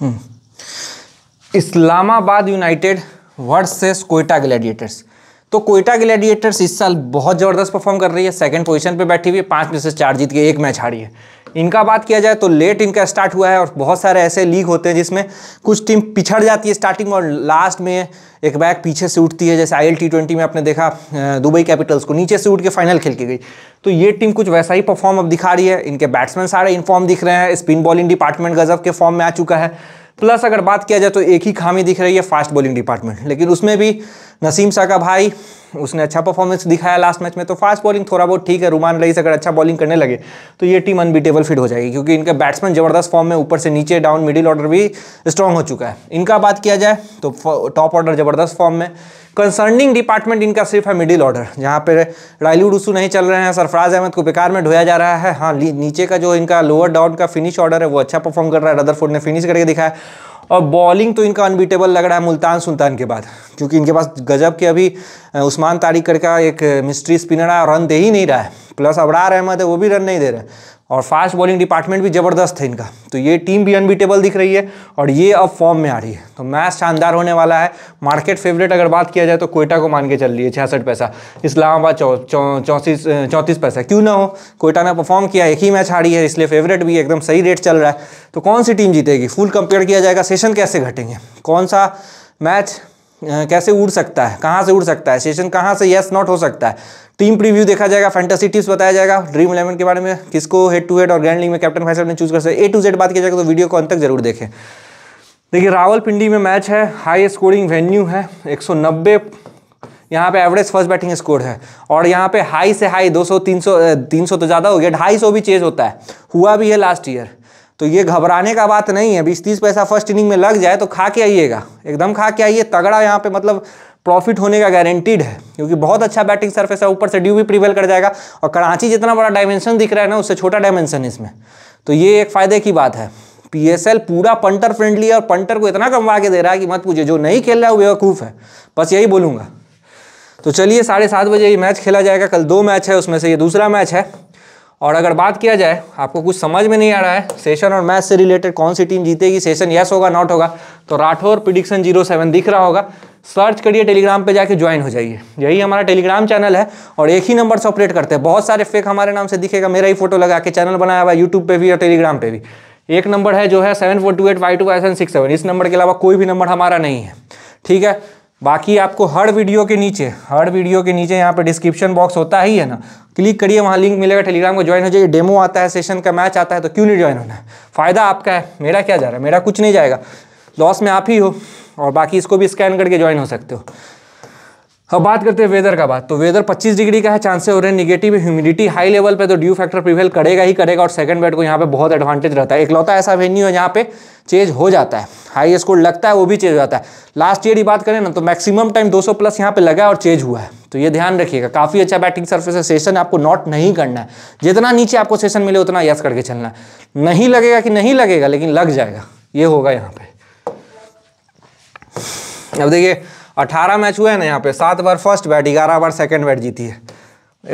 हम्म। Islamabad United versus Quetta Gladiators तो Quetta Gladiators इस साल बहुत ज़बरदस्त परफॉर्म कर रही है सेकंड पोजीशन पे बैठी हुई है पांच में से चार जीत के एक मैच हारी है इनका बात किया जाए तो लेट इनका स्टार्ट हुआ है और बहुत सारे ऐसे लीग होते हैं जिसमें कुछ टीम पिछड़ जाती है स्टार्टिंग और लास्ट में एक बैक पीछे से उठती है जैसे आई टी में आपने देखा दुबई कैपिटल्स को नीचे से उठ के फाइनल खेल के गई तो ये टीम कुछ वैसा ही परफॉर्म अब दिखा रही है इनके बैट्समैन सारे इनफॉर्म दिख रहे हैं स्पिन बॉलिंग डिपार्टमेंट गजब के फॉर्म में आ चुका है प्लस अगर बात किया जाए तो एक ही खामी दिख रही है फास्ट बॉलिंग डिपार्टमेंट लेकिन उसमें भी नसीम शाह का भाई उसने अच्छा परफॉर्मेंस दिखाया लास्ट मैच में तो फास्ट बॉलिंग थोड़ा बहुत ठीक है रुमान रही अगर अच्छा बॉलिंग करने लगे तो ये टीम अनबीटेबल फिट हो जाएगी क्योंकि इनके बैट्समैन जबरदस्त फॉर्म में ऊपर से नीचे डाउन मिडिल ऑर्डर भी स्ट्रांग हो चुका है इनका बात किया जाए तो टॉप ऑर्डर जबरदस्त फॉर्म में कंसर्निंग डिपार्टमेंट इनका सिर्फ है मिडिल ऑर्डर जहाँ पे रायलू रूसू नहीं चल रहे हैं सरफराज अहमद को बेकार में ढोया जा रहा है हाँ नीचे का जो इनका लोअर डाउन का फिनिश ऑर्डर है वो अच्छा परफॉर्म कर रहा है रदरफोर्ड ने फिनिश करके दिखाया और बॉलिंग तो इनका अनबीटेबल लग रहा है मुल्तान सुल्तान के बाद क्योंकि इनके पास गजब के अभी उस्मान तारीख का एक मिस्ट्री स्पिनर है रन दे ही नहीं रहा है प्लस अबरार अहमद है वो भी रन नहीं दे रहे और फास्ट बॉलिंग डिपार्टमेंट भी ज़बरदस्त है इनका तो ये टीम भी अनबीटेबल दिख रही है और ये अब फॉर्म में आ रही है तो मैच शानदार होने वाला है मार्केट फेवरेट अगर बात किया जाए तो कोयटा को मान के चल रही है छियासठ पैसा इस्लामाबाद चौंतीस चौंतीस पैसा क्यों ना हो कोयटा ने परफॉर्म किया एक ही मैच हारी है इसलिए फेवरेट भी एकदम सही रेट चल रहा है तो कौन सी टीम जीतेगी फुल कंपेयर किया जाएगा सेशन कैसे घटेंगे कौन सा मैच कैसे उड़ सकता है कहाँ से उड़ सकता है सेशन कहाँ से यस नॉट हो सकता है टीम प्रीव्यू देखा जाएगा फैंटेसी टिप्स बताया जाएगा ड्रीम इलेवन के बारे में किसको हेड टू हेड और ग्रैंड लीग में कैप्टन फैसल ने चूज कर सकते ए टू जेड बात किया जाएगा तो वीडियो को अंत तक जरूर देखें देखिए रावलपिंडी में मैच है हाई स्कोरिंग वेन्यू है 190 यहाँ पे एवरेज फर्स्ट बैटिंग स्कोर है और यहाँ पे हाई से हाई 200 300 300 तो ज़्यादा हो गया ढाई सौ भी चेज होता है हुआ भी है लास्ट ईयर तो ये घबराने का बात नहीं है बीस तीस पैसा फर्स्ट इनिंग में लग जाए तो खा के आइएगा एकदम खा के आइए तगड़ा यहाँ पे मतलब प्रॉफिट होने का गारंटीड है क्योंकि बहुत अच्छा बैटिंग सरफेस है ऊपर से ड्यू भी प्रिवेल कर जाएगा और कराची जितना बड़ा डायमेंशन दिख रहा है ना उससे छोटा डायमेंशन इसमें तो ये एक फ़ायदे की बात है पी पूरा पंटर फ्रेंडली है और पंटर को इतना कमवा के दे रहा है कि मत पूछे जो नहीं खेल रहा है वो बेवकूफ़ है बस यही बोलूँगा तो चलिए साढ़े सात बजे ये मैच खेला जाएगा कल दो मैच है उसमें से ये दूसरा मैच है और अगर बात किया जाए आपको कुछ समझ में नहीं आ रहा है सेशन और मैथ से रिलेटेड कौन सी टीम जीतेगी सेशन यस होगा नॉट होगा तो राठौर प्रिडिक्शन जीरो सेवन दिख रहा होगा सर्च करिए टेलीग्राम पे जाके ज्वाइन हो जाइए यही हमारा टेलीग्राम चैनल है और एक ही नंबर से ऑपरेट करते हैं बहुत सारे फेक हमारे नाम से दिखेगा मेरा ही फोटो लगा के चैनल बनाया हुआ यूट्यूब पर भी और टेलीग्राम पर भी एक नंबर है जो है seven four two eight five two five seven six seven इस नंबर के अलावा कोई भी नंबर हमारा नहीं है ठीक है बाकी आपको हर वीडियो के नीचे हर वीडियो के नीचे यहाँ पे डिस्क्रिप्शन बॉक्स होता ही है ना क्लिक करिए वहाँ लिंक मिलेगा टेलीग्राम को ज्वाइन हो जाइए डेमो आता है सेशन का मैच आता है तो क्यों नहीं ज्वाइन होना है फ़ायदा आपका है मेरा क्या जा रहा है मेरा कुछ नहीं जाएगा लॉस में आप ही हो और बाकी इसको भी स्कैन करके ज्वाइन हो सकते हो अब बात करते हैं वेदर का बात तो वेदर 25 डिग्री का है चांसेस हो रहे हैं निगेटिव ह्यूमिडिटी हाई लेवल पे तो ड्यू फैक्टर प्रिवेल करेगा ही करेगा और सेकंड बेड को यहाँ पे बहुत एडवांटेज रहता है इकलौता ऐसा वेन्यू है यहाँ पे चेंज हो जाता है हाई स्कोर लगता है वो भी चेंज हो जाता है लास्ट ईयर की बात करें ना तो मैक्सिमम टाइम दो प्लस यहाँ पे लगा और चेंज हुआ है तो ये ध्यान रखिएगा काफ़ी अच्छा बैटिंग सर्फेस है सेशन आपको नॉट नहीं करना है जितना नीचे आपको सेशन मिले उतना यस करके चलना है नहीं लगेगा कि नहीं लगेगा लेकिन लग जाएगा ये होगा यहाँ पे अब देखिए अठारह मैच हुए हैं ना यहाँ पे सात बार फर्स्ट बैट ग्यारह बार सेकेंड बैट जीती है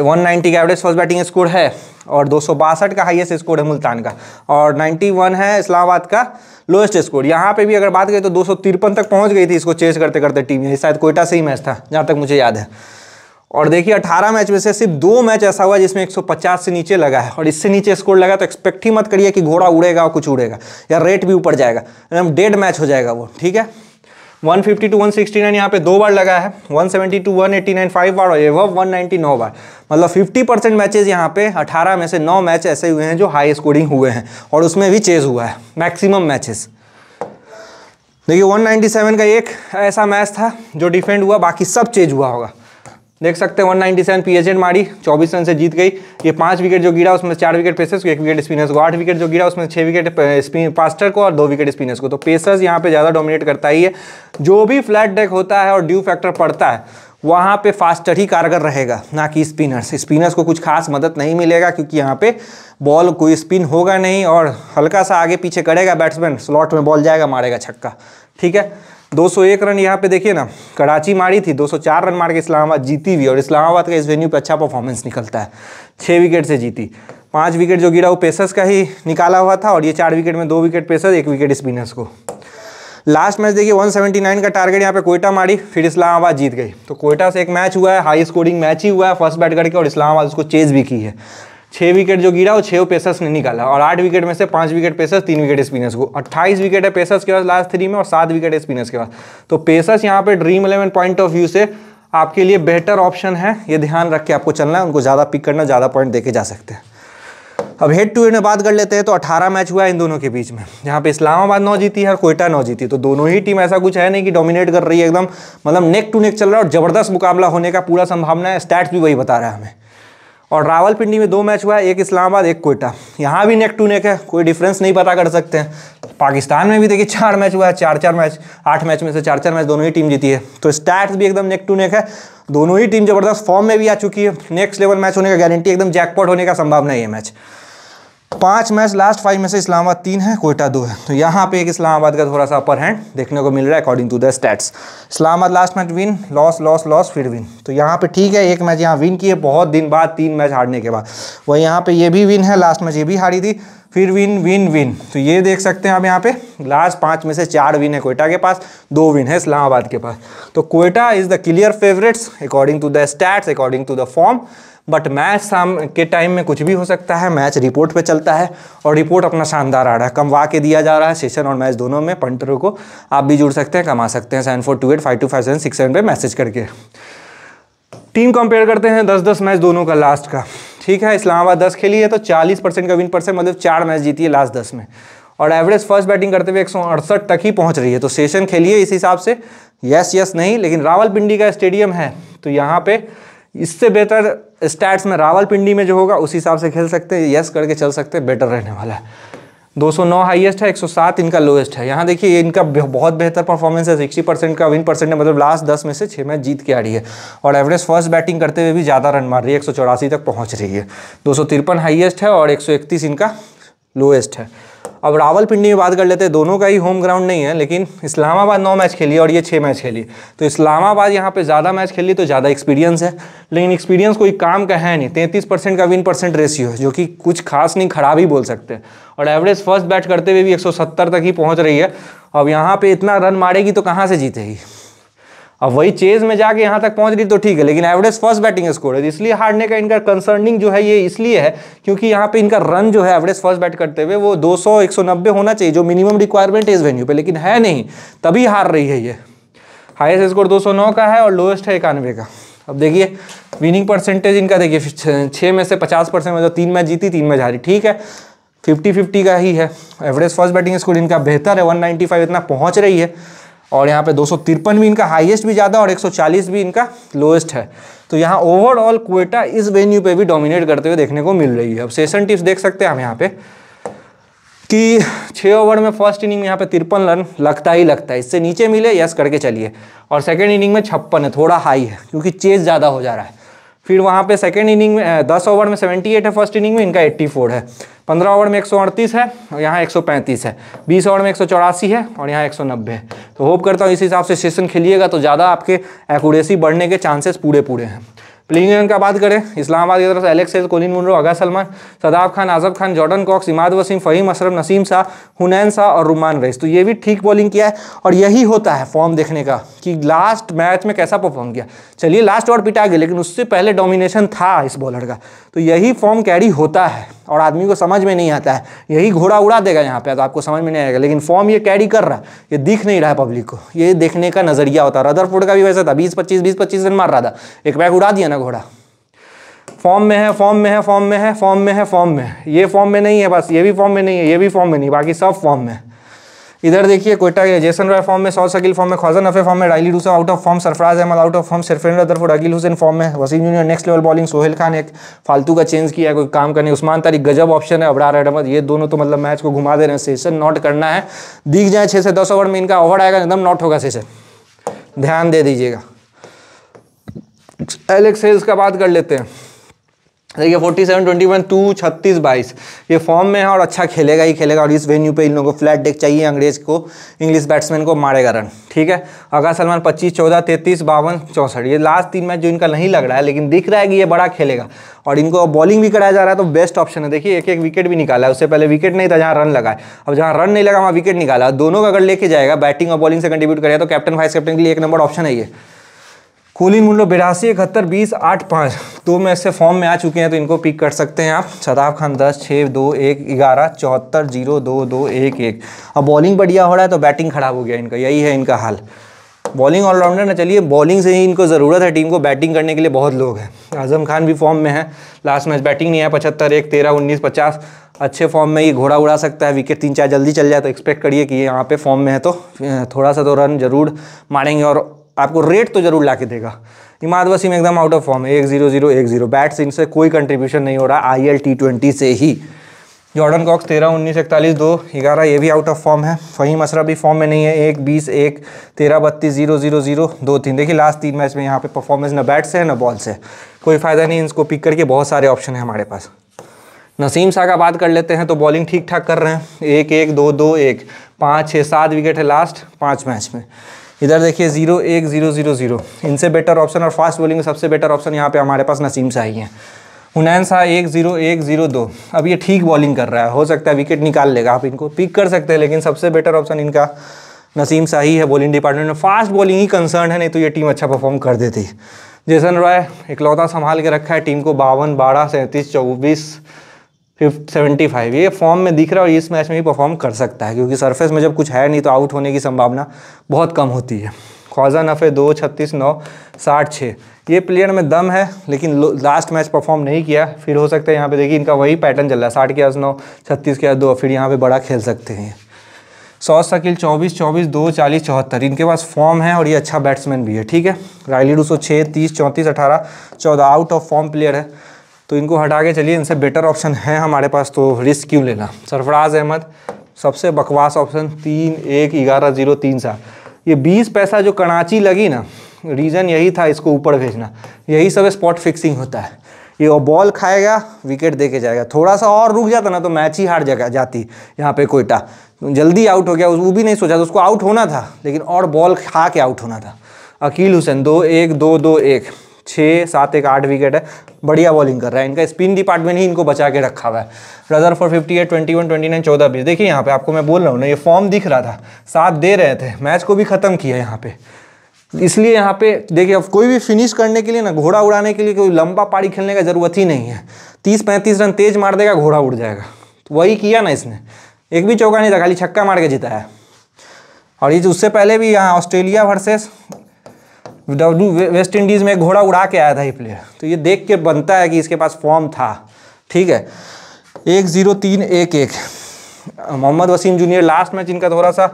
190 का एवरेज फर्स्ट बैटिंग स्कोर है और दो का हाईएस्ट स्कोर है मुल्तान का और 91 है इस्लामाबाद का लोएस्ट स्कोर यहाँ पे भी अगर बात करें तो दो तक पहुँच गई थी इसको चेस करते करते टीम ये शायद कोयटा से ही मैच था जहाँ तक मुझे याद है और देखिए 18 मैच में से सिर्फ दो मैच ऐसा हुआ जिसमें 150 से नीचे लगा है और इससे नीचे स्कोर लगा तो एक्सपेक्ट ही मत करिए कि घोड़ा उड़ेगा और कुछ उड़ेगा या रेट भी ऊपर जाएगा एकदम डेड मैच हो जाएगा वो ठीक है one fifty two one sixty nine यहाँ पे दो बार लगा है one seventy two one ninety five बार और वन नाइन्टी नौ बार मतलब फिफ्टी परसेंट मैचेज यहाँ पे अठारह में से नौ मैच ऐसे हुए हैं जो हाई स्कोरिंग हुए हैं और उसमें भी चेज हुआ है मैक्सिमम मैचेस देखिए 197 का एक ऐसा मैच था जो डिफेंड हुआ बाकी सब चेज हुआ होगा देख सकते हैं 197 पीएचएन मारी चौबीस रन से जीत गई ये पांच विकेट जो गिरा उसमें चार विकेट पेसर्स को एक विकेट स्पिनर्स को आठ विकेट जो गिरा उसमें छह विकेट फास्टर को और दो विकेट स्पिनर्स को तो पेसर्स यहाँ पे ज़्यादा डोमिनेट करता ही है जो भी फ्लैट डेक होता है और ड्यू फैक्टर पड़ता है वहाँ पे फास्टर ही कारगर रहेगा ना कि स्पिनर्स स्पिनर्स को कुछ खास मदद नहीं मिलेगा क्योंकि यहाँ पे बॉल कोई स्पिन होगा नहीं और हल्का सा आगे पीछे करेगा बैट्समैन स्लॉट में बॉल जाएगा मारेगा छक्का ठीक है 201 रन यहाँ पे देखिए ना कराची मारी थी 204 रन मार के इस्लामाबाद जीती भी और इस्लामाबाद का इस वेन्यू पे अच्छा परफॉर्मेंस निकलता है छः विकेट से जीती पांच विकेट जो गिरा वो पेसर्स का ही निकाला हुआ था और ये चार विकेट में दो विकेट पेसर एक विकेट स्पिनर्स को लास्ट मैच देखिए 179 का टारगेट यहाँ पे कोयटा मारी फिर इस्लामाबाद जीत गई तो कोयटा से एक मैच हुआ है हाई स्कोरिंग मैच ही हुआ है फर्स्ट बैट करके और इस्लामाबाद उसको चेज भी की है छः विकेट जो गिरा वो छः पेसर्स ने निकाला और आठ विकेट में से पाँच विकेट पेसर्स तीन विकेट स्पिनर्स को अट्ठाईस विकेट है पेसर्स के पास लास्ट थ्री में और सात विकेट स्पिनर्स के पास तो पेसर्स यहाँ पर dream eleven point of view से आपके लिए बेहतर ऑप्शन है ये ध्यान रख के आपको चलना है उनको ज़्यादा पिक करना ज़्यादा पॉइंट देके जा सकते हैं अब हेड टू हेड में बात कर लेते हैं तो 18 मैच हुआ है इन दोनों के बीच में यहाँ पे इस्लामाबाद नौ जीती है और कोयटा नौ जीती तो दोनों ही टीम ऐसा कुछ है नहीं कि डोमिनेट कर रही है एकदम मतलब नेक टू नेक चल रहा है और ज़बरदस्त मुकाबला होने का पूरा संभावना है स्टैट्स भी वही बता रहा है हमें और रावलपिंडी में दो मैच हुआ है एक इस्लामाबाद एक कोयटा यहाँ भी नेक टू नेक है कोई डिफरेंस नहीं पता कर सकते हैं पाकिस्तान में भी देखिए चार मैच हुआ है चार चार मैच आठ मैच में से चार चार मैच दोनों ही टीम जीती है तो स्टैट्स भी एकदम नेक टू नेक है दोनों ही टीम जबरदस्त फॉर्म में भी आ चुकी है नेक्स्ट लेवल मैच होने का गारंटी एकदम जैकपॉट होने का संभावना है ये मैच पांच मैच लास्ट फाइव में से इस्लामाबाद तीन है कोयटा दो है तो यहाँ पे एक इस्लामाबाद का थोड़ा सा अपर हैंड देखने को मिल रहा है according to the stats Islamabad last match win loss loss loss फिर विन तो यहाँ पे ठीक है एक मैच यहाँ विन किए बहुत दिन बाद तीन मैच हारने के बाद वह यहाँ पे ये भी विन है लास्ट मैच ये भी हारी थी फिर विन विन विन तो ये देख सकते हैं आप यहाँ पे लास्ट पाँच में से चार विन है कोयटा के पास दो विन है इस्लामाबाद के पास तो Quetta is the clear favourites according to the stats according to the form but match शाम के टाइम में कुछ भी हो सकता है मैच रिपोर्ट पे चलता है और रिपोर्ट अपना शानदार आ रहा है कमवा के दिया जा रहा है सेशन और मैच दोनों में पंटरों को आप भी जुड़ सकते हैं कमा सकते हैं seven four two eight five two five seven six seven पर मैसेज करके टीम कंपेयर करते हैं दस दस मैच दोनों का लास्ट का ठीक है इस्लामाबाद दस खेली है तो चालीस परसेंट का विन परसेंट मतलब चार मैच जीती है लास्ट दस में और एवरेज फर्स्ट बैटिंग करते हुए एक तक ही पहुंच रही है तो सेशन खेलिए इस हिसाब से यस यस नहीं लेकिन रावलपिंडी का स्टेडियम है तो यहाँ पे इससे बेहतर स्टैट्स में रावलपिंडी में जो होगा उस हिसाब से खेल सकते हैं यस करके चल सकते हैं बेटर रहने वाला है 209 हाईएस्ट है 107 इनका लोएस्ट है यहाँ देखिए इनका बहुत बेहतर परफॉर्मेंस है 60 परसेंट का विन परसेंट है मतलब लास्ट 10 में से 6 मैच जीत के आ रही है और एवरेज फर्स्ट बैटिंग करते हुए भी ज़्यादा रन मार रही है एक तक पहुँच रही है दो हाईएस्ट है और एक इनका लोएस्ट है अब रावलपिंडी में बात कर लेते हैं दोनों का ही होम ग्राउंड नहीं है लेकिन इस्लामाबाद नौ मैच खेली और ये छः मैच खेली तो इस्लामाबाद यहाँ पे ज़्यादा मैच खेली तो ज़्यादा एक्सपीरियंस है लेकिन एक्सपीरियंस कोई काम का है नहीं तैंतीस परसेंट का विन परसेंट रेशियो है जो कि कुछ खास नहीं खराब ही बोल सकते और एवरेज फर्स्ट बैट करते हुए भी एक तक ही पहुँच रही है अब यहाँ पर इतना रन मारेगी तो कहाँ से जीतेगी अब वही चेज में जाके यहाँ तक पहुँच गई तो ठीक है लेकिन एवरेज फर्स्ट बैटिंग स्कोर है इसलिए हारने का इनका कंसर्निंग जो है ये इसलिए है क्योंकि यहाँ पे इनका रन जो है एवरेज फर्स्ट बैट करते हुए वो 200 190 होना चाहिए जो मिनिमम रिक्वायरमेंट है इस वेन्यू पे लेकिन है नहीं तभी हार रही है ये हाइस्ट स्कोर दो का है और लोएस्ट है इक्यानवे का अब देखिए विनिंग परसेंटेज इनका देखिए छः में से पचास परसेंट मतलब तीन मैच जीती तीन मैच हारी ठीक है फिफ्टी फिफ्टी का ही है एवरेज फर्स्ट बैटिंग स्कोर इनका बेहतर है 195 इतना पहुंच रही है और यहाँ पे दो भी इनका हाईएस्ट भी ज़्यादा और 140 भी इनका लोएस्ट है तो यहाँ ओवरऑल कोयटा इस वेन्यू पे भी डोमिनेट करते हुए देखने को मिल रही है अब सेशन टिप्स देख सकते हैं हम यहाँ पे कि छः ओवर में फर्स्ट इनिंग में यहाँ पे तिरपन रन लगता ही लगता है इससे नीचे मिले यस करके चलिए और सेकेंड इनिंग में छप्पन है थोड़ा हाई है क्योंकि चेज ज़्यादा हो जा रहा है फिर वहाँ पे सेकेंड इनिंग में दस ओवर में एट है फर्स्ट इनिंग में इनका फोर है पंद्रह ओवर में एक है और यहाँ एक है बीस ओवर में एक है और यहाँ एक है तो होप करता हूँ इस हिसाब से सेशन खेलिएगा तो ज़्यादा आपके एकूरेसी बढ़ने के चांसेस पूरे पूरे हैं प्लिंग इलेवन का बात करें इस्लामाबाद की तरफ से Alex Colin Munro Agha Salman Shadab Khan Azam Khan Jordan Cox Imad Wasim Faheem Ashraf Naseem Shah Hunain Shah और रुमान रईस तो ये भी ठीक बॉलिंग किया है और यही होता है फॉर्म देखने का कि लास्ट मैच में कैसा परफॉर्म किया चलिए लास्ट ओवर पिटा गया लेकिन उससे पहले डोमिनेशन था इस बॉलर का तो यही फॉर्म कैरी होता है और आदमी को समझ में नहीं आता है यही घोड़ा उड़ा देगा यहाँ पे तो आपको समझ में नहीं आएगा लेकिन फॉर्म ये कैरी कर रहा है ये दिख नहीं रहा है पब्लिक को ये देखने का नज़रिया होता है रदरफोर्ड का भी वैसा था बीस पच्चीस बीस पच्चीस रन मार रहा था एक बैग उड़ा दिया ना घोड़ा फॉर्म में है फॉर्म में है फॉर्म में है फॉर्म में है फॉर्म में ये फॉर्म में नहीं है बस ये भी फॉर्म में नहीं है ये भी फॉर्म में नहीं बाकी सब फॉर्म में है इधर देखिए कोयटा के जैसन राय फॉर्म में सौद सकील फॉर्म में ख्वाजा अफे फॉर्म में Rilee Rossouw out of form Sarfaraz Ahmed out of form Sherfane Rutherford Akeal Hosein form में Wasim junior next level bowling Sohail Khan एक फालतू का चेंज किया कोई काम करने उस्मान तारी गजब ऑप्शन है अबरार अहमद ये दोनों तो मतलब मैच को घुमा दे रहे हैं सेशन नॉट करना है दिख जाए छः से दस ओवर में इनका ओवर आएगा एकदम नॉट होगा सेशन ध्यान दे दीजिएगा एलेक्स हेल्स का बात कर लेते हैं देखिए forty seven twenty one two छत्तीस बाईस ये फॉर्म में है और अच्छा खेलेगा ही खेलेगा और इस वेन्यू पे इन लोगों को फ्लैट डेक चाहिए अंग्रेज को इंग्लिश बैट्समैन को मारेगा रन ठीक है अगर सलमान पच्चीस चौदह तैंतीस बावन चौंसठ ये लास्ट तीन मैच जो इनका नहीं लग रहा है लेकिन दिख रहा है कि ये बड़ा खेलेगा और इनको बॉलिंग भी कराया जा रहा है तो बेस्ट ऑप्शन है देखिए एक एक विकेट भी निकाला है उससे पहले विकेट नहीं था जहाँ रन लगाए अब जहाँ रन नहीं लगा वहाँ विकेट निकाला दोनों का अगर लेके जाएगा बैटिंग और बॉलिंग से कंट्रीब्यूट करेगा तो कैप्टन वाइस कैप्टन के लिए एक नंबर ऑप्शन है ये कुलीन मुंडो बिरासी इकहत्तर बीस आठ पाँच दो में ऐसे फॉर्म में आ चुके हैं तो इनको पिक कर सकते हैं आप शदाब खान दस छः दो एक ग्यारह चौहत्तर जीरो दो दो एक एक अब बॉलिंग बढ़िया हो रहा है तो बैटिंग खराब हो गया इनका यही है इनका हाल बॉलिंग ऑलराउंडर ना चलिए बॉलिंग से ही इनको ज़रूरत है टीम को बैटिंग करने के लिए बहुत लोग हैं आजम खान भी फॉर्म में है लास्ट मैच बैटिंग नहीं है पचहत्तर एक तेरह उन्नीस पचास अच्छे फॉर्म में ये घोड़ा उड़ा सकता है विकेट तीन चार जल्दी चल जाए तो एक्सपेक्ट करिए कि यहाँ पे फॉर्म में है तो थोड़ा सा तो रन जरूर मारेंगे और आपको रेट तो जरूर ला के देगा इमाद वसीम एकदम आउट ऑफ फॉर्म है एक जीरो जीरो एक जीरो बैट्स इनसे कोई कंट्रीब्यूशन नहीं हो रहा आई एल टी ट्वेंटी से ही जॉर्डन कॉक्स तेरह उन्नीस इकतालीस दो ग्यारह ये भी आउट ऑफ फॉर्म है फ़हीम असरा भी फॉर्म में नहीं है एक बीस एक तेरह बत्तीस जीरो जीरो जीरो दो तीन देखिए लास्ट तीन मैच में यहाँ पे परफॉर्मेंस ना बैट से है ना बॉल से कोई फ़ायदा नहीं इनको पिक करके बहुत सारे ऑप्शन है हमारे पास नसीम शाह का बात कर लेते हैं तो बॉलिंग ठीक ठाक कर रहे हैं एक एक दो दो एक पाँच छः सात विकेट है लास्ट पाँच मैच में इधर देखिए जीरो एक जीरो जीरो जीरो इनसे बेटर ऑप्शन और फास्ट बॉलिंग में सबसे बेटर ऑप्शन यहाँ पे हमारे पास नसीम शाही है हुनैन शाह एक जीरो एक जीरो दो अब ये ठीक बॉलिंग कर रहा है हो सकता है विकेट निकाल लेगा आप इनको पिक कर सकते हैं लेकिन सबसे बेटर ऑप्शन इनका नसीम शाही है बॉलिंग डिपार्टमेंट में फास्ट बॉलिंग ही कंसर्न है नहीं तो ये टीम अच्छा परफॉर्म कर देती जैसन रॉय इकलौता संभाल के रखा है टीम को बावन बारह सैंतीस चौबीस फिफ्ट सेवेंटी फाइव ये फॉर्म में दिख रहा है और इस मैच में भी परफॉर्म कर सकता है क्योंकि सरफेस में जब कुछ है नहीं तो आउट होने की संभावना बहुत कम होती है ख्वाजा नफ़े दो छत्तीस नौ साठ छः ये प्लेयर में दम है लेकिन लास्ट मैच परफॉर्म नहीं किया फिर हो सकता है यहाँ पे देखिए इनका वही पैटर्न चल रहा है साठ के आस नौ छत्तीस के आस दो फिर यहाँ पे बड़ा खेल सकते हैं सौ शकील चौबीस चौबीस दो चालीस चौहत्तर इनके पास फॉर्म है और ये अच्छा बैट्समैन भी है ठीक है रायली सौ छः तीस चौंतीस अठारह चौदह आउट ऑफ फॉर्म प्लेयर है तो इनको हटा के चलिए इनसे बेटर ऑप्शन है हमारे पास तो रिस्क क्यों लेना सरफराज अहमद सबसे बकवास ऑप्शन तीन एक ग्यारह जीरो तीन सात ये बीस पैसा जो कराची लगी ना रीज़न यही था इसको ऊपर भेजना यही सब स्पॉट फिक्सिंग होता है ये और बॉल खाएगा विकेट दे के जाएगा थोड़ा सा और रुक जाता ना तो मैच ही हार जगह जाती यहाँ पे कोयटा जल्दी आउट हो गया वो भी नहीं सोचा था उसको आउट होना था लेकिन और बॉल खा के आउट होना था अकील हुसैन दो एक दो दो एक छः सात एक आठ विकेट है बढ़िया बॉलिंग कर रहा है इनका स्पिन डिपार्टमेंट ही इनको बचा के रखा हुआ है रजर four fifty eight twenty one twenty nine चौदह बीस देखिए यहाँ पे आपको मैं बोल रहा हूँ ना ये फॉर्म दिख रहा था साथ दे रहे थे मैच को भी ख़त्म किया यहाँ पे इसलिए यहाँ पे देखिए अब कोई भी फिनिश करने के लिए ना घोड़ा उड़ाने के लिए कोई लंबा पारी खेलने का ज़रूरत ही नहीं है तीस पैंतीस रन तेज मार देगा घोड़ा उड़ जाएगा तो वही किया ना इसने एक भी चौका नहीं था खाली छक्का मार के जिताया और ये उससे पहले भी यहाँ Australia versus W West Indies में घोड़ा उड़ा के आया था ये प्लेयर तो ये देख के बनता है कि इसके पास फॉर्म था ठीक है एक ज़ीरो तीन एक एक Mohammad Wasim junior last match इनका थोड़ा सा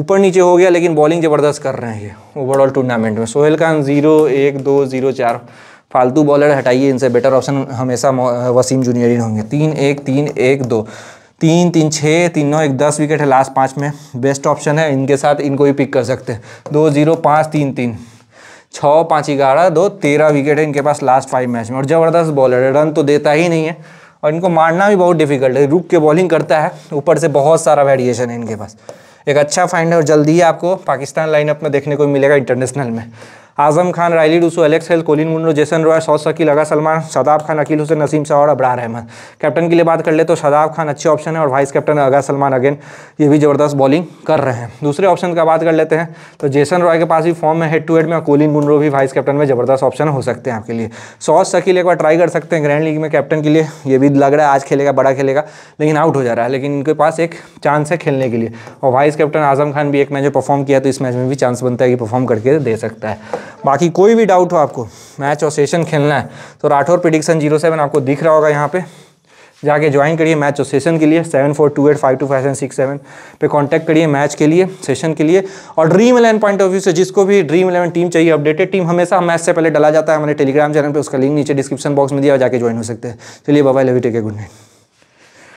ऊपर नीचे हो गया लेकिन बॉलिंग ज़बरदस्त कर रहे हैं ये ओवरऑल टूर्नामेंट में सोहेल खान ज़ीरो एक दो ज़ीरो चार फालतू बॉलर हटाइए इनसे बेटर ऑप्शन हमेशा वसीम जूनियर ही होंगे तीन एक तीन एक दो तीन तीन छः तीन नौ एक दस विकेट है लास्ट पाँच में बेस्ट ऑप्शन है इनके साथ इनको भी पिक कर सकते हैं दो जीरो पाँच तीन तीन छः पाँच ग्यारह दो तेरह विकेट है इनके पास लास्ट फाइव मैच में और ज़बरदस्त बॉलर है रन तो देता ही नहीं है और इनको मारना भी बहुत डिफिकल्ट है रुक के बॉलिंग करता है ऊपर से बहुत सारा वेरिएशन है इनके पास एक अच्छा फाइंड है और जल्दी ही आपको पाकिस्तान लाइनअप में देखने को मिलेगा इंटरनेशनल में Azam Khan Rilee Rossouw Alex Hales Colin Munro Jason Roy सौ शकील अगर सलमान शदाब खान अकील हुसैन नसीम शाह और अबरार अहमद कैप्टन के लिए बात कर ले तो शदाब खान अच्छे ऑप्शन है और वाइस कैप्टन अगा सलमान अगेन ये भी ज़बरदस्त बॉलिंग कर रहे हैं दूसरे ऑप्शन का बात कर लेते हैं तो जैसन रॉय के पास भी फॉर्म है हेड टू हेड में और कोलिन मुंडो भी वाइस कैप्टन में ज़बरदस्त ऑप्शन हो सकते हैं आपके लिए सौ शकील एक बार ट्राई कर सकते हैं ग्रैंड लीग में कैप्टन के लिए ये भी लग रहा है आज खेलेगा बड़ा खेलेगा लेकिन आउट हो जा रहा है लेकिन इनके पास एक चांस है खेलने के लिए और वाइस कैप्टन आजम खान भी एक मैच परफॉर्म किया तो इस मैच में भी चांस बनता है कि परफॉर्म करके दे सकता है बाकी कोई भी डाउट हो आपको मैच और सेशन खेलना है तो राठौर प्रिडिक्शन जीरो सेवन आपको दिख रहा होगा यहाँ पे जाके ज्वाइन करिए मैच और सेशन के लिए seven four two eight five two five seven six seven पे कांटेक्ट करिए मैच के लिए सेशन के लिए और dream eleven point of view से जिसको भी ड्रीम इलेवन टीम चाहिए अपडेटेड टीम हमेशा मैच से पहले डाला जाता है हमारे टेलीग्राम चैनल पर उसका लिंक नीचे डिस्क्रिप्शन बॉक्स में दिया जाकर जाके ज्वाइन हो सकते हैं चलिए बाबा लवी टेक गुड नाइट